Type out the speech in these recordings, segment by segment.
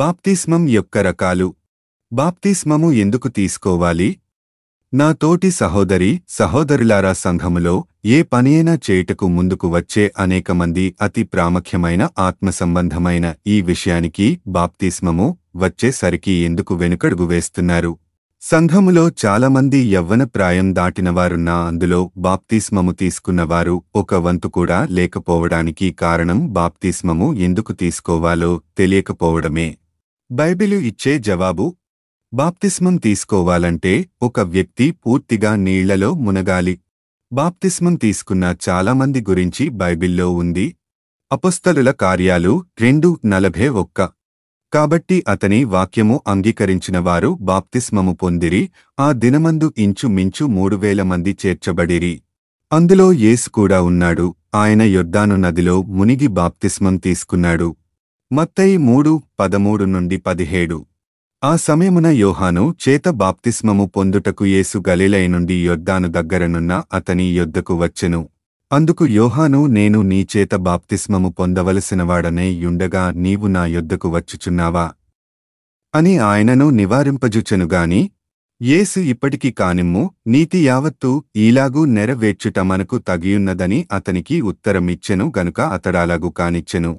బాప్తిస్మం యొక్క రకాలు బాప్తిస్మము ఎందుకు తీసుకోవాలి నా తోటి సహోదరి సహోదరులారా సంఘములో ఏ పనియైనా చేయుటకు ముందుకు వచ్చే అనేక మంది అతి ప్రాముఖ్యమైన ఆత్మ సంబంధమైన ఈ విషయానికి బాప్తిస్మము వచ్చేసరికి ఎందుకు వెనుకడుగు వేస్తున్నారు సంఘములో చాలామంది యవ్వన ప్రాయం దాటినవారున్నా అందులో బాప్తిస్మము తీసుకున్నవారు ఒక వంతు కూడా లేకపోవడానికి కారణం బాప్తిస్మము ఎందుకు తీసుకోవాలో తెలియకపోవడమే బైబిలు ఇచ్చే జవాబు బాప్తిస్మం తీసుకోవాలంటే ఒక వ్యక్తి పూర్తిగా నీళ్లలో మునగాలి బాప్తిస్మం తీసుకున్న చాలామంది గురించి బైబిల్లో ఉంది అపస్తలుల కార్యాలు రెండు నలభే ఒక్క కాబట్టి అతని వాక్యము అంగీకరించినవారు బాప్తిస్మము పొందిరి ఆ దినమందు ఇంచుమించు మూడు వేల మంది చేర్చబడిరి అందులో యేసు కూడా ఉన్నాడు ఆయన యొద్దాను నదిలో మునిగి బాప్తిస్మం తీసుకున్నాడు మత్తయి మూడు పదమూడు నుండి పదిహేడు ఆ సమయమున యోహాను చేత బాప్తిస్మము పొందుటకు యేసు గలిలయ నుండి యొద్దాను దగ్గరనున్న అతని యొద్దకు వచ్చెను అందుకు యోహాను నేను నీ చేత బాప్తిస్మము పొందవలసినవాడనే యుండగా నీవు నా యొద్దకు వచ్చుచున్నావా అని ఆయనను నివారింపజుచెనుగాని యేసు ఇప్పటికి కానిమ్ము నీతి యావత్తూ ఈలాగూ నెరవేర్చుట మనకు తగియున్నదని అతనికి ఉత్తరమిచ్చెను గనుక అతడాలాగు కానిచ్చెను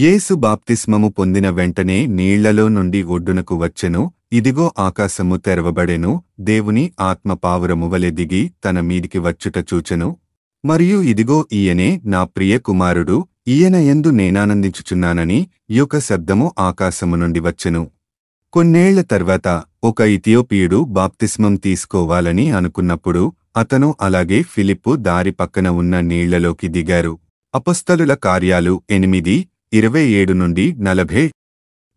యేసు బాప్తిస్మము పొందిన వెంటనే నీళ్లలో నుండి ఒడ్డునకు వచ్చెను ఇదిగో ఆకాశము తెరవబడెను దేవుని ఆత్మ పావురము వలె దిగి తన మీదికి వచ్చుట చూచెను మరియు ఇదిగో ఈయనే నా ప్రియ కుమారుడు ఈయన ఎందు నేనానందించుచున్నానని యొక్క శబ్దము ఆకాశము నుండి వచ్చెను కొన్నేళ్ల తర్వాత ఒక ఇథియోపియుడు బాప్తిస్మం తీసుకోవాలని అనుకున్నప్పుడు అతను అలాగే ఫిలిప్పు దారి పక్కన ఉన్న నీళ్లలోకి దిగారు అపస్థలుల కార్యాలు ఎనిమిది ఇరవై ఏడు నుండి నలభై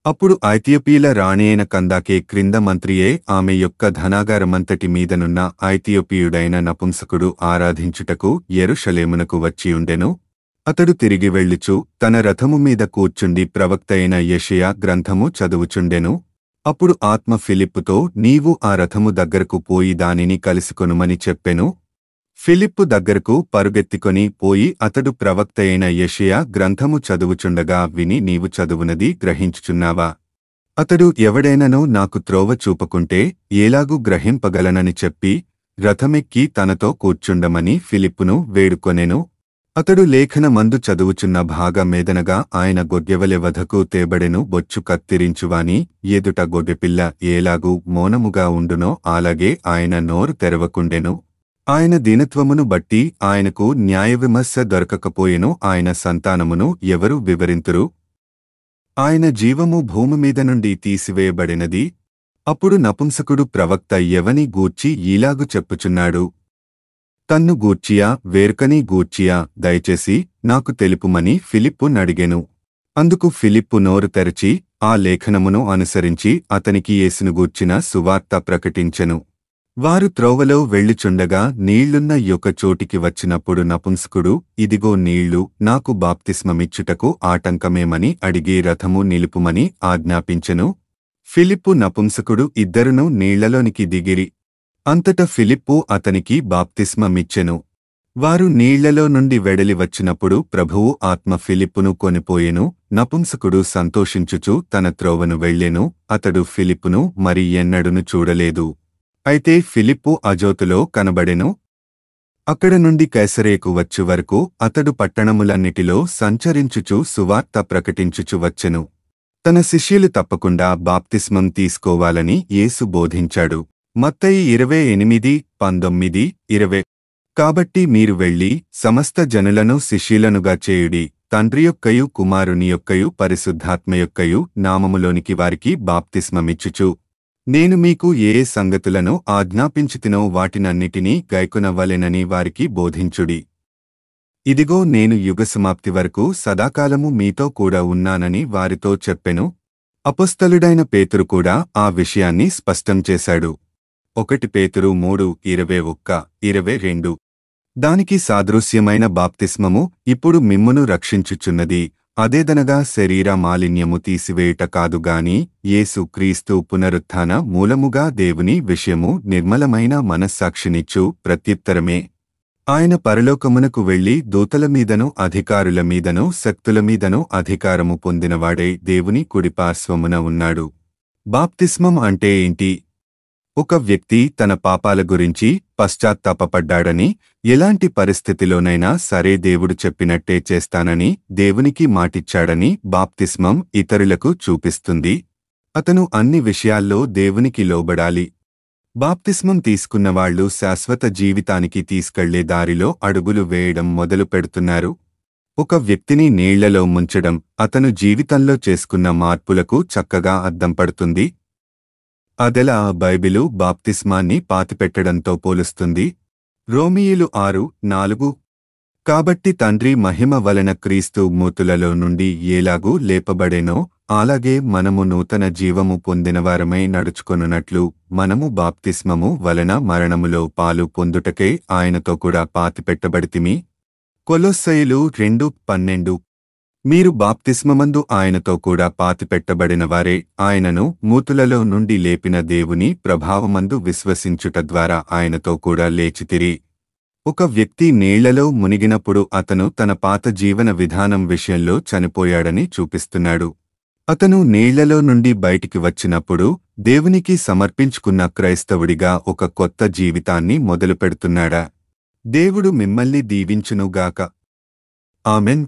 అప్పుడు ఐథియోపియల రాణియైన కందాకే క్రింద మంత్రియే ఆమె యొక్క ధనాగారమంతటి మీదనున్న ఐతియోపీయుడైన నపుంసకుడు ఆరాధించుటకు ఎరుషలేమునకు వచ్చియుండెను అతడు తిరిగి వెళ్ళుచు తన రథము మీద కూర్చుండి అయిన యషయా గ్రంథము చదువుచుండెను అప్పుడు ఆత్మ ఫిలిప్పుతో నీవు ఆ రథము దగ్గరకు పోయి దానిని కలిసికొనుమని చెప్పెను ఫిలిప్పు దగ్గరకు పరుగెత్తికొని పోయి అతడు ప్రవక్తయైన యషయా గ్రంథము చదువుచుండగా విని నీవు చదువునది గ్రహించుచున్నావా అతడు ఎవడైననో నాకు త్రోవ చూపకుంటే ఏలాగు గ్రహింపగలనని చెప్పి రథమెక్కి తనతో కూర్చుండమని ఫిలిప్పును వేడుకొనెను అతడు లేఖనమందు చదువుచున్న భాగమేదనగా మేదనగా ఆయన గొడ్డెవలె వధకు తేబడెను బొచ్చు కత్తిరించువాని ఎదుట గొడ్డెపిల్ల ఏలాగు మౌనముగా ఉండునో అలాగే ఆయన నోరు తెరవకుండెను ఆయన దీనత్వమును బట్టి ఆయనకు న్యాయవిమర్శ దొరకకపోయేను ఆయన సంతానమును ఎవరు వివరింతురు ఆయన జీవము భూమి మీద నుండి తీసివేయబడినది అప్పుడు నపుంసకుడు ప్రవక్త ఎవని గూర్చి ఈలాగు చెప్పుచున్నాడు తన్ను గూర్చియా వేర్కని గూర్చియా దయచేసి నాకు తెలుపుమని ఫిలిప్పు నడిగెను అందుకు ఫిలిప్పు నోరు తెరచి ఆ లేఖనమును అనుసరించి అతనికి ఏసును గూర్చిన సువార్త ప్రకటించెను వారు త్రోవలో వెళ్ళుచుండగా నీళ్లున్న యొక్క చోటికి వచ్చినప్పుడు నపుంసకుడు ఇదిగో నీళ్లు నాకు బాప్తిస్మమిచ్చుటకు ఆటంకమేమని అడిగి రథము నిలుపుమని ఆజ్ఞాపించెను ఫిలిప్పు నపుంసకుడు ఇద్దరును నీళ్లలోనికి దిగిరి అంతట ఫిలిప్పు అతనికి బాప్తిస్మమిచ్చెను వారు నీళ్లలో నుండి వెడలి వచ్చినప్పుడు ప్రభువు ఆత్మ ఫిలిప్పును కొనిపోయెను నపుంసకుడు సంతోషించుచు తన త్రోవను వెళ్లెను అతడు ఫిలిప్పును మరి ఎన్నడును చూడలేదు అయితే ఫిలిప్పు అజోతులో కనబడెను అక్కడ నుండి కైసరేకు వచ్చు వరకు అతడు పట్టణములన్నిటిలో సంచరించుచు సువార్త ప్రకటించుచు వచ్చెను తన శిష్యులు తప్పకుండా బాప్తిస్మం తీసుకోవాలని యేసు బోధించాడు మత్తయి ఇరవై ఎనిమిది పంతొమ్మిది ఇరవై కాబట్టి మీరు వెళ్ళి సమస్త జనులను శిష్యులనుగా చేయుడి తండ్రి యొక్కయు కుమారుని యొక్కయు పరిశుద్ధాత్మ యొక్కయు నామములోనికి వారికి బాప్తిస్మమిచ్చుచు నేను మీకు ఏ సంగతులను ఆజ్ఞాపించితినో వాటినన్నిటినీ గైకొనవ్వలెనని వారికి బోధించుడి ఇదిగో నేను యుగసమాప్తి వరకు సదాకాలము మీతో కూడా ఉన్నానని వారితో చెప్పెను అపుస్తలుడైన పేతురు కూడా ఆ విషయాన్ని స్పష్టం చేశాడు ఒకటి పేతురు మూడు ఇరవై ఒక్క ఇరవై రెండు దానికి సాదృశ్యమైన బాప్తిస్మము ఇప్పుడు మిమ్మును రక్షించుచున్నది అదేదనగా శరీర మాలిన్యము తీసివేయుట కాదుగాని యేసు క్రీస్తు పునరుత్థాన మూలముగా దేవుని విషయము నిర్మలమైన మనస్సాక్షినిచ్చు ప్రత్యుత్తరమే ఆయన పరలోకమునకు వెళ్లి దూతలమీదను అధికారుల శక్తులమీదను అధికారము పొందినవాడే దేవుని కుడిపార్శ్వమున ఉన్నాడు బాప్తిస్మం అంటే ఏంటి ఒక వ్యక్తి తన పాపాల గురించి పశ్చాత్తాపడ్డాడని ఎలాంటి పరిస్థితిలోనైనా సరే దేవుడు చెప్పినట్టే చేస్తానని దేవునికి మాటిచ్చాడని బాప్తిస్మం ఇతరులకు చూపిస్తుంది అతను అన్ని విషయాల్లో దేవునికి లోబడాలి బాప్తిస్మం తీసుకున్నవాళ్లు శాశ్వత జీవితానికి తీసుకెళ్లే దారిలో అడుగులు వేయడం మొదలు పెడుతున్నారు ఒక వ్యక్తిని నీళ్లలో ముంచడం అతను జీవితంలో చేసుకున్న మార్పులకు చక్కగా అద్దం పడుతుంది అదెల ఆ బైబిలు బాప్తిస్మాన్ని పాతిపెట్టడంతో పోలుస్తుంది రోమియులు ఆరు నాలుగు కాబట్టి తండ్రి మహిమ వలన క్రీస్తు మూతులలో నుండి ఏలాగూ లేపబడేనో అలాగే మనము నూతన జీవము పొందినవారమై నడుచుకొనున్నట్లు మనము బాప్తిస్మము వలన మరణములో పాలు పొందుటకే ఆయనతో కూడా పాతిపెట్టబడితిమి కొలొస్సయులు రెండు పన్నెండు మీరు బాప్తిస్మమందు ఆయనతో కూడా వారే ఆయనను మూతులలో నుండి లేపిన దేవుని ప్రభావమందు విశ్వసించుట ద్వారా ఆయనతో కూడా లేచితిరి ఒక వ్యక్తి నీళ్లలో మునిగినప్పుడు అతను తన పాత జీవన విధానం విషయంలో చనిపోయాడని చూపిస్తున్నాడు అతను నీళ్లలో నుండి బయటికి వచ్చినప్పుడు దేవునికి సమర్పించుకున్న క్రైస్తవుడిగా ఒక కొత్త జీవితాన్ని మొదలుపెడుతున్నాడా దేవుడు మిమ్మల్ని దీవించునుగాక ఆమెన్